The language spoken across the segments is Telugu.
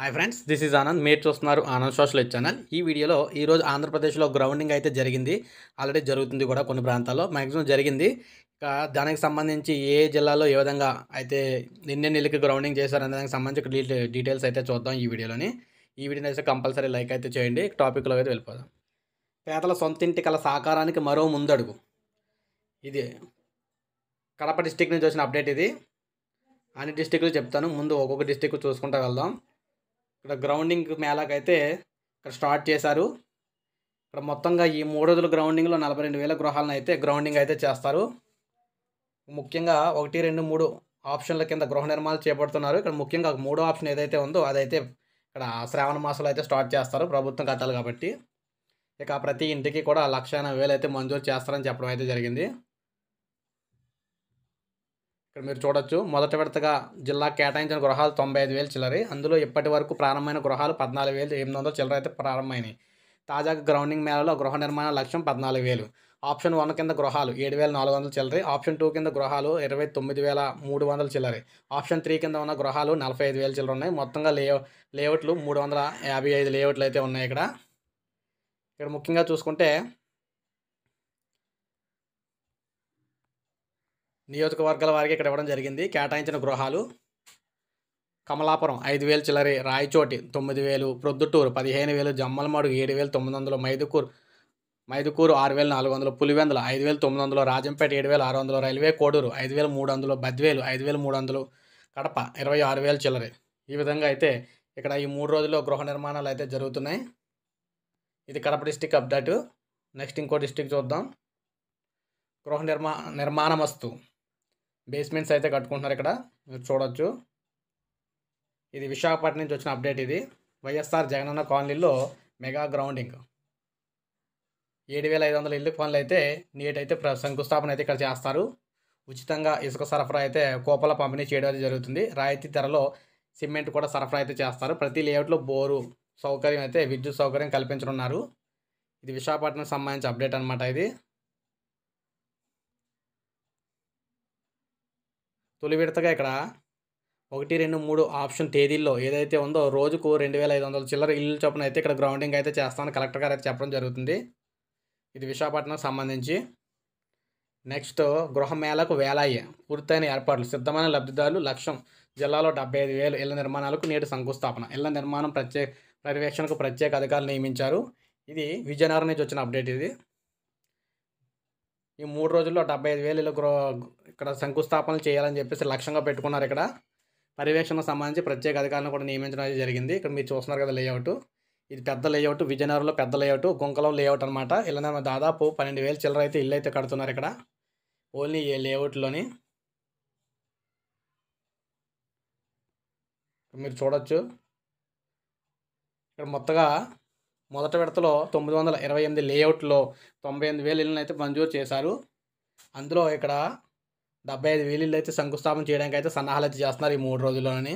hi friends this is Anand మీరు చూస్తున్నారు ఆనంద్ సోషల్ ఛానల్ ఈ వీడియోలో ఈరోజు ఆంధ్రప్రదేశ్లో గ్రౌండింగ్ అయితే జరిగింది ఆల్రెడీ జరుగుతుంది కూడా కొన్ని ప్రాంతాల్లో మ్యాక్సిమం జరిగింది దానికి సంబంధించి ఏ జిల్లాలో ఏ విధంగా అయితే నిన్న నెలకి గ్రౌండింగ్ చేశారనే దానికి సంబంధించి డీటెయిల్స్ అయితే చూద్దాం ఈ వీడియోలోని ఈ వీడియో అయితే కంపల్సరీ లైక్ అయితే చేయండి టాపిక్లో అయితే వెళ్ళిపోదాం పేదల సొంత ఇంటి కల సాకారానికి మరో ముందడుగు ఇది కడప డిస్టిక్ నుంచి వచ్చిన అప్డేట్ ఇది అన్ని డిస్టిక్లు చెప్తాను ముందు ఒక్కొక్క డిస్టిక్ చూసుకుంటూ వెళ్దాం ఇక్కడ గ్రౌండింగ్ మేళాకైతే ఇక్కడ స్టార్ట్ చేశారు ఇక్కడ మొత్తంగా ఈ మూడు రోజుల గ్రౌండింగ్లో నలభై రెండు వేల గృహాలను అయితే గ్రౌండింగ్ అయితే చేస్తారు ముఖ్యంగా ఒకటి రెండు మూడు ఆప్షన్ల కింద గృహ నిర్మాణాలు చేపడుతున్నారు ఇక్కడ ముఖ్యంగా మూడో ఆప్షన్ ఏదైతే ఉందో అదైతే ఇక్కడ శ్రావణ మాసంలో అయితే స్టార్ట్ చేస్తారు ప్రభుత్వం కట్టాలి కాబట్టి ఇక ప్రతి ఇంటికి కూడా లక్ష ఎనభై వేలు అయితే మంజూరు చేస్తారని చెప్పడం అయితే జరిగింది ఇక్కడ మీరు చూడొచ్చు మొదటి విడతగా జిల్లా కేటాయించిన గృహాలు తొంభై ఐదు వేలు చిల్లరి అందులో ఇప్పటి వరకు ప్రారంభమైన గృహాలు పద్నాలుగు వేలు ఎనిమిది చిల్లర అయితే ప్రారంభమైనాయి తాజాగా గ్రౌండింగ్ మేళలో గృహ నిర్మాణ లక్ష్యం పద్నాలుగు వేలు ఆప్షన్ వన్ కింద గృహాలు ఏడు వేల నాలుగు వందల చిల్లరి ఆప్షన్ టూ కింద గృహాలు ఇరవై తొమ్మిది వేల మూడు వందల చిల్లరి ఆప్షన్ త్రీ కింద ఉన్న గృహాలు నలభై ఐదు వేల చిల్లర ఉన్నాయి మొత్తంగా లే లేఅవుట్లు మూడు వందల యాభై ఐదు లేఅవుట్లు అయితే ఉన్నాయి ఇక్కడ ఇక్కడ ముఖ్యంగా చూసుకుంటే నియోజకవర్గాల వారికి ఇక్కడ ఇవ్వడం జరిగింది కేటాయించిన గృహాలు కమలాపురం ఐదు వేలు చిల్లరి రాయచోటి తొమ్మిది వేలు ప్రొద్దుటూరు పదిహేను వేలు జమ్మలమడుగు ఏడు వేలు తొమ్మిది వందలు మైదుకూరు మైదుకూరు ఆరు వేల నాలుగు వందలు పులివెందులు ఐదు వేల తొమ్మిది వందలు రాజంపేట ఏడు వేల ఆరు వందలు రైల్వే కోడూరు ఐదు వేల మూడు వందలు బద్వేలు ఐదు వేల మూడు వందలు కడప ఇరవై ఆరు వేల చిల్లరి ఈ విధంగా అయితే ఇక్కడ ఈ మూడు రోజుల్లో గృహ నిర్మాణాలు అయితే జరుగుతున్నాయి ఇది కడప డిస్టిక్ అప్డేట్ నెక్స్ట్ ఇంకో డిస్టిక్ చూద్దాం గృహ నిర్మా నిర్మాణమస్తు బేస్మెంట్స్ అయితే కట్టుకుంటున్నారు ఇక్కడ మీరు చూడొచ్చు ఇది విశాఖపట్నం నుంచి వచ్చిన అప్డేట్ ఇది వైఎస్ఆర్ జగనన్న కాలనీలో మెగా గ్రౌండింగ్ ఏడు వేల ఐదు వందల ఇల్లు పనులు అయితే నీట్ అయితే శంకుస్థాపన అయితే ఇక్కడ చేస్తారు ఉచితంగా ఇసుక సరఫరా అయితే కోపల పంపిణీ చేయడం అయితే జరుగుతుంది రాయితీ ధరలో సిమెంట్ కూడా సరఫరా అయితే చేస్తారు ప్రతి లేఅవుట్లో బోరు సౌకర్యం అయితే విద్యుత్ సౌకర్యం కల్పించనున్నారు ఇది విశాఖపట్నం సంబంధించి అప్డేట్ అనమాట ఇది తొలి విడతగా ఇక్కడ ఒకటి రెండు మూడు ఆప్షన్ తేదీల్లో ఏదైతే ఉందో రోజుకు రెండు వేల ఐదు వందల చిల్లర ఇల్లు చొప్పున అయితే ఇక్కడ గ్రౌండింగ్ అయితే చేస్తామని కలెక్టర్ గారు అయితే చెప్పడం జరుగుతుంది ఇది విశాఖపట్నం సంబంధించి నెక్స్ట్ గృహ మేళకు వేలాయి పూర్తయిన ఏర్పాట్లు సిద్ధమైన లబ్ధిదారులు లక్ష్యం జిల్లాలో డెబ్బై ఐదు వేలు ఇళ్ల నిర్మాణాలకు నేడు శంకుస్థాపన ఇళ్ల నిర్మాణం ప్రత్యేక పర్యవేక్షణకు ప్రత్యేక అధికారులు నియమించారు ఇది విజయనగరం నుంచి వచ్చిన అప్డేట్ ఇది ఈ మూడు రోజుల్లో డెబ్బై ఐదు వేలు ఇళ్ళ గృహ ఇక్కడ శంకుస్థాపనలు చేయాలని చెప్పేసి లక్ష్యంగా పెట్టుకున్నారు ఇక్కడ పర్యవేక్షణకు సంబంధించి ప్రత్యేక అధికారులను కూడా నియమించడం జరిగింది ఇక్కడ మీరు చూస్తున్నారు కదా లేఅవుట్ ఇది పెద్ద లేఅవుట్ విజయనగరంలో పెద్ద లేఅవుట్ గుంకలం లేఅవుట్ అనమాట ఇలా దాదాపు పన్నెండు వేలు చిల్లర అయితే ఇల్లు అయితే కడుతున్నారు ఇక్కడ ఓన్లీ ఏ లేఅవుట్లోని మీరు చూడొచ్చు ఇక్కడ మొత్తగా మొదటి విడతలో తొమ్మిది వందల ఇరవై ఎనిమిది లేఅవుట్లో తొంభై ఎనిమిది వేలు ఇళ్ళని అయితే మంజూరు చేశారు అందులో ఇక్కడ డెబ్బై ఐదు వేలు అయితే శంకుస్థాపన చేయడానికి అయితే సన్నాహాలు అయితే చేస్తున్నారు ఈ మూడు రోజుల్లోని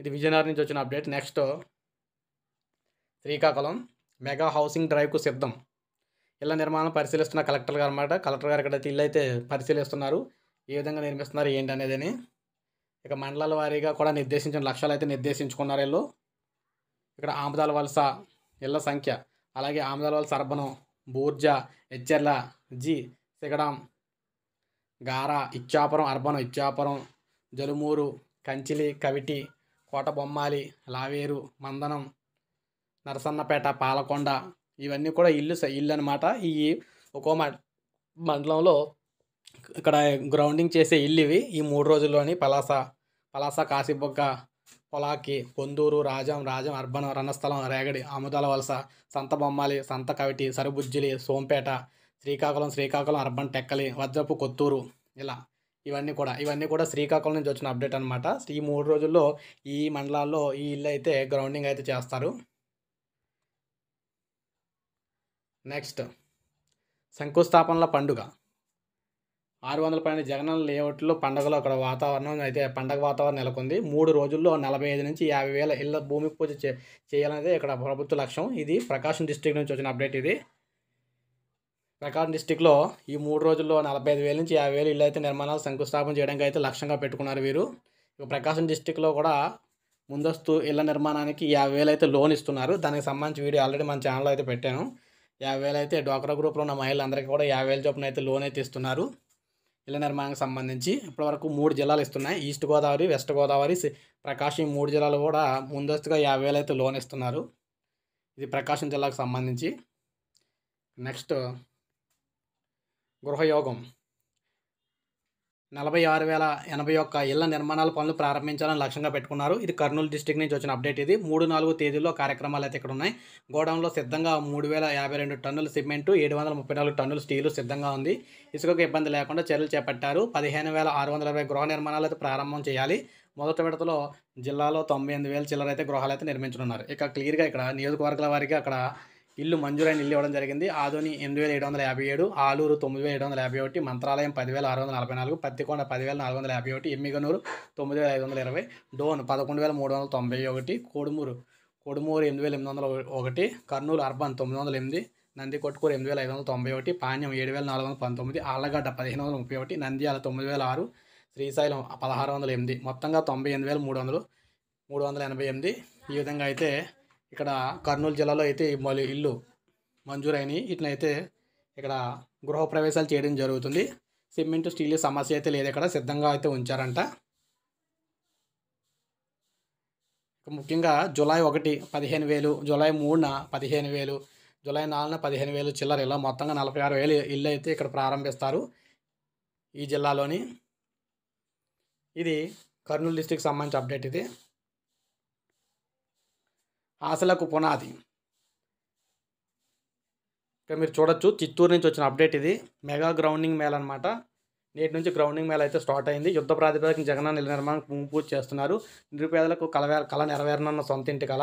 ఇది విజయనగరం నుంచి వచ్చిన update next Srikakulam mega housing డ్రైవ్కు సిద్ధం ఇళ్ల నిర్మాణం పరిశీలిస్తున్న కలెక్టర్ గారు అనమాట కలెక్టర్ గారు ఇక్కడ ఇల్లు అయితే పరిశీలిస్తున్నారు ఏ విధంగా నిర్మిస్తున్నారు ఏంటి అనేదని ఇక మండలాల వారీగా కూడా నిర్దేశించిన లక్ష్యాలు అయితే నిర్దేశించుకున్నారు వీళ్ళు ఇక్కడ ఆమదాల వలస ఇళ్ల సంఖ్య అలాగే ఆమదాల వలస అర్బనం బూర్జా హెచ్చెర్ల జి సిగడాం గారా ఇచ్చాపురం అర్బన ఇచ్చాపురం జలుమూరు కంచిలి కవిటి కోటబొమ్మాలి లావేరు మందనం నరసన్నపేట పాలకొండ ఇవన్నీ కూడా ఇల్లు ఇల్లు అనమాట ఈ ఒక్కో మండలంలో ఇక్కడ గ్రౌండింగ్ చేసే ఇల్లు ఇవి ఈ మూడు రోజుల్లోని పలాస పలాస కాశీబొగ్గ పొలాకి పొందూరు రాజం రాజం అర్బనం రణస్థలం రేగడి ఆముదాల వలస సంత బొమ్మాలి సంత కవిటి సరుబుజ్జిలి సోంపేట శ్రీకాకుళం శ్రీకాకుళం అర్బన్ టెక్కలి వజ్రపు కొత్తూరు ఇలా ఇవన్నీ కూడా ఇవన్నీ కూడా శ్రీకాకుళం నుంచి వచ్చిన అప్డేట్ అనమాట ఈ మూడు రోజుల్లో ఈ మండలాల్లో ఈ ఇల్లు అయితే గ్రౌండింగ్ అయితే చేస్తారు నెక్స్ట్ శంకుస్థాపనల పండుగ ఆరు వందల పైన జగనన్న లేఅవుట్లో పండగలో అక్కడ వాతావరణం అయితే పండగ వాతావరణం నెలకొంది మూడు రోజుల్లో నలభై ఐదు నుంచి యాభై వేల ఇళ్ళ భూమి పూజ చేయాలనేది ఇక్కడ ప్రభుత్వ లక్ష్యం ఇది ప్రకాశం డిస్ట్రిక్ట్ నుంచి వచ్చిన అప్డేట్ ఇది ప్రకారం డిస్టిక్లో ఈ మూడు రోజుల్లో నలభై ఐదు వేల నుంచి యాభై వేలు ఇళ్ళు అయితే నిర్మాణాలు శంకుస్థాపన చేయడానికి అయితే లక్ష్యంగా పెట్టుకున్నారు వీరు ఇక ప్రకాశం డిస్టిక్లో కూడా ముందస్తు ఇళ్ల నిర్మాణానికి యాభై వేలు అయితే లోన్ ఇస్తున్నారు దానికి సంబంధించి వీడియో ఆల్రెడీ మన ఛానల్లో అయితే పెట్టాను యాభై వేలు అయితే డోక్రా గ్రూప్లో ఉన్న మహిళలందరికీ కూడా యాభై వేల చొప్పున అయితే లోన్ అయితే ఇస్తున్నారు ఇళ్ల నిర్మాణానికి సంబంధించి ఇప్పటివరకు మూడు జిల్లాలు ఇస్తున్నాయి ఈస్ట్ గోదావరి వెస్ట్ గోదావరి ప్రకాశం ఈ మూడు జిల్లాలు కూడా ముందస్తుగా యాభై వేలు అయితే లోన్ ఇస్తున్నారు ఇది ప్రకాశం జిల్లాకు సంబంధించి నెక్స్ట్ గృహయోగం నలభై ఆరు వేల ఎనభై ఒక్క ఇళ్ల నిర్మాణాల పనులు ప్రారంభించాలని లక్ష్యంగా పెట్టుకున్నారు ఇది కర్నూలు డిస్టిక్ నుంచి వచ్చిన అప్డేట్ ఇది మూడు నాలుగు తేదీల్లో కార్యక్రమాలు అయితే ఇక్కడ ఉన్నాయి గోడౌన్లో సిద్ధంగా మూడు వేల యాభై రెండు టన్నుల సిమెంటు ఏడు వందల ముప్పై నాలుగు టన్నుల స్టీలు సిద్ధంగా ఉంది ఇసుకకు ఇబ్బంది లేకుండా చర్యలు చేపట్టారు పదిహేను వేల ఆరు వందల ఇరవై గృహ నిర్మాణాలు అయితే ప్రారంభం చేయాలి మొదటి విడతలో జిల్లాలో తొంభై ఎనిమిది వేల చిల్లర అయితే గృహాలు అయితే నిర్మించనున్నారు ఇక క్లియర్గా ఇక్కడ నియోజకవర్గాల వారికి అక్కడ ఇల్లు మంజూరైన ఇల్లు ఇవ్వడం జరిగింది ఆదోని ఎనిమిది వేల ఏడు వందల యాభై ఏడు ఆలూరు తొమ్మిది వేల ఏడు వందల యాభై ఒకటి మంత్రాలయం పదివేల ఆరు వందల నలభై నాలుగు పత్తికొండ పదివేల నాలుగు వందల యాభై ఒకటి ఎమ్మిగనూరు తొమ్మిది వేల ఐదు వందల ఇరవై డోన్ పదకొండు వేల మూడు వందల తొంభై ఒకటి కోడుమూరు కొడుమూరు ఎనిమిది వేల ఎనిమిది వందల ఒకటి కర్నూలు అర్బన్ తొమ్మిది వందల ఎనిమిది నంది కొట్టుకూరు ఎనిమిది వేల ఐదు వందల తొంభై ఒకటి పాణ్యం ఏడు వేల నాలుగు వందల పంతొమ్మిది ఆళ్ళగడ్డ పదిహేను వందల ముప్పై ఒకటి నంద్యాల తొమ్మిది వేల ఆరు శ్రీశైలం పదహారు వందల ఎనిమిది మొత్తంగా తొంభై ఎనిమిది వేల మూడు వందలు మూడు వందల ఎనభై ఎనిమిది ఈ విధంగా అయితే ఇక్కడ కర్నూలు జిల్లాలో అయితే మళ్ళీ ఇల్లు మంజూరైనవి ఇట్లయితే ఇక్కడ గృహప్రవేశాలు చేయడం జరుగుతుంది సిమెంట్ స్టీల్ సమస్య అయితే లేదు ఇక్కడ సిద్ధంగా అయితే ఉంచారంట ముఖ్యంగా జూలై ఒకటి పదిహేను వేలు జూలై మూడున పదిహేను వేలు జూలై నాలుగున పదిహేను వేలు చిల్లర ఇలా మొత్తంగా నలభై ఆరు వేలు ఇల్లు అయితే ఇక్కడ ప్రారంభిస్తారు ఈ జిల్లాలోని ఇది కర్నూలు డిస్టిక్ సంబంధించి అప్డేట్ ఇది ఆశలకు పునాది ఇక మీరు చూడొచ్చు చిత్తూరు నుంచి వచ్చిన అప్డేట్ ఇది మెగా గ్రౌండింగ్ మేళ అనమాట నేటి నుంచి గ్రౌండింగ్ మేళ అయితే స్టార్ట్ అయింది యుద్ధ ప్రాతిపదికన జగన్ నిల నిర్మాణం ముంపు పూజ చేస్తున్నారు నిరుపేదలకు కల కళ నెరవేరనన్న సొంత ఇంటి కళ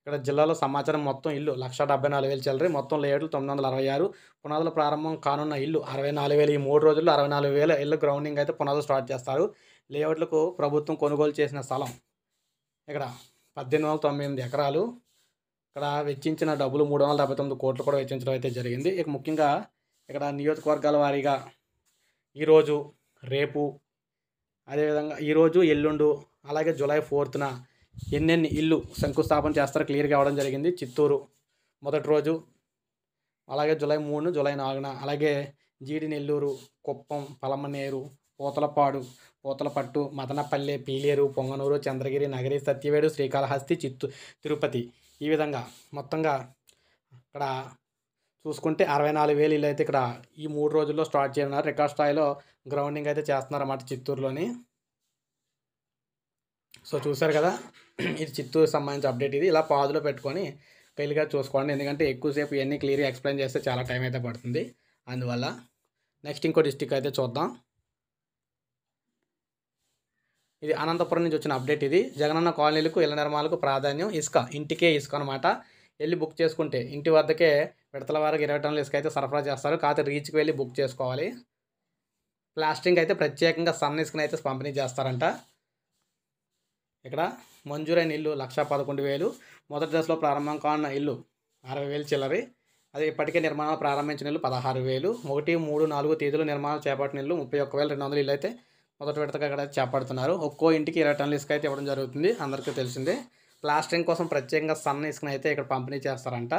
ఇక్కడ జిల్లాలో సమాచారం మొత్తం ఇల్లు లక్ష డెబ్బై నాలుగు వేలు చెల్లరి మొత్తం లేఅవుట్లు తొమ్మిది వందల అరవై ఆరు పునాదుల ప్రారంభం కానున్న ఇల్లు అరవై నాలుగు వేలు ఈ మూడు రోజుల్లో అరవై నాలుగు వేల ఇల్లు గ్రౌండింగ్ అయితే పునాదులు స్టార్ట్ చేస్తారు లేఅవుట్లకు ప్రభుత్వం కొనుగోలు చేసిన స్థలం ఇక్కడ పద్దెనిమిది వందల తొంభై ఎనిమిది ఎకరాలు ఇక్కడ వెచ్చించిన డబ్బులు మూడు వందల డెబ్బై తొమ్మిది కోట్లు కూడా వెచ్చించడం అయితే జరిగింది ఇక ముఖ్యంగా ఇక్కడ నియోజకవర్గాల వారీగా ఈరోజు రేపు అదేవిధంగా ఈరోజు ఎల్లుండు అలాగే జూలై ఫోర్త్న ఎన్నెన్ని ఇల్లు శంకుస్థాపన చేస్తారో క్లియర్గా అవ్వడం జరిగింది చిత్తూరు మొదటి రోజు అలాగే జూలై మూడు జూలై నాలుగున అలాగే జీడి నెల్లూరు కుప్పం పలమనేరు పోతలపాడు పూతలపట్టు మదనపల్లె పీలేరు పొంగనూరు చంద్రగిరి నగరి సత్యవేడు శ్రీకాళహస్తి చిత్తూ తిరుపతి ఈ విధంగా మొత్తంగా ఇక్కడ చూసుకుంటే అరవై నాలుగు వేలు ఇల్లు అయితే ఇక్కడ ఈ మూడు రోజుల్లో స్టార్ట్ చేయనున్నారు రికార్డ్ స్థాయిలో గ్రౌండింగ్ అయితే చేస్తున్నారు అన్నమాట చిత్తూరులోని సో చూసారు కదా ఇది చిత్తూరు సంబంధించిన అప్డేట్ ఇది ఇలా పాదులో పెట్టుకొని కైలుగా చూసుకోండి ఎందుకంటే ఎక్కువసేపు ఇవన్నీ క్లియర్గా ఎక్స్ప్లెయిన్ చేస్తే చాలా టైం అయితే పడుతుంది అందువల్ల నెక్స్ట్ ఇంకో డిస్టిక్ అయితే చూద్దాం ఇది అనంతపురం నుంచి వచ్చిన అప్డేట్ ఇది జగనన్న కాలనీలకు ఇళ్ల నిర్మాణాలకు ప్రాధాన్యం ఇసుక ఇంటికే ఇసుక అనమాట వెళ్ళి బుక్ చేసుకుంటే ఇంటి వద్దకే విడతల వారికి ఇరవై టన్నుల ఇసుక అయితే సరఫరా చేస్తారు కాకపోతే రీచ్కి వెళ్ళి బుక్ చేసుకోవాలి ప్లాస్టింగ్ అయితే ప్రత్యేకంగా సన్న ఇసుకను అయితే పంపిణీ చేస్తారంట ఇక్కడ మంజూరైన ఇల్లు లక్ష పదకొండు వేలు మొదటి దశలో ప్రారంభం కానున్న ఇల్లు అరవై వేలు చిల్లరి అదే ఇప్పటికే నిర్మాణాలు ప్రారంభించిన ఇల్లు పదహారు వేలు ఒకటి మూడు నాలుగు తేదీలు నిర్మాణాలు చేపట్టిన ఇల్లు ముప్పై ఒక్క వేలు రెండు వందల ఇల్లు అయితే మొదటి విడతగా ఇక్కడ చేపడుతున్నారు ఒక్కో ఇంటికి ఇరవై టన్నుల ఇసుక అయితే ఇవ్వడం జరుగుతుంది అందరికీ తెలిసిందే ప్లాస్టింగ్ కోసం ప్రత్యేకంగా సన్న ఇసుకను అయితే ఇక్కడ పంపిణీ చేస్తారంట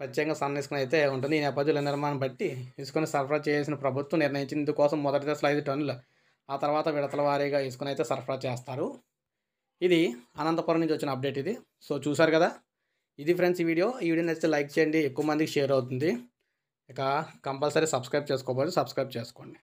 ప్రత్యేకంగా సన్న ఇసుకను అయితే ఉంటుంది ఈ నేపథ్యంలో నిర్మాణం బట్టి ఇసుకను సరఫరా చేయాల్సిన ప్రభుత్వం నిర్ణయించింది ఇందుకోసం మొదటి దశలో ఐదు టన్నులు ఆ తర్వాత విడతల వారీగా ఇసుకను అయితే సరఫరా చేస్తారు ఇది అనంతపురం నుంచి వచ్చిన అప్డేట్ ఇది సో చూసారు కదా ఇది ఫ్రెండ్స్ ఈ వీడియో ఈ వీడియో నచ్చితే లైక్ చేయండి ఎక్కువ మందికి షేర్ అవుతుంది ఇక కంపల్సరీ సబ్స్క్రైబ్ చేసుకోబోదు సబ్స్క్రైబ్ చేసుకోండి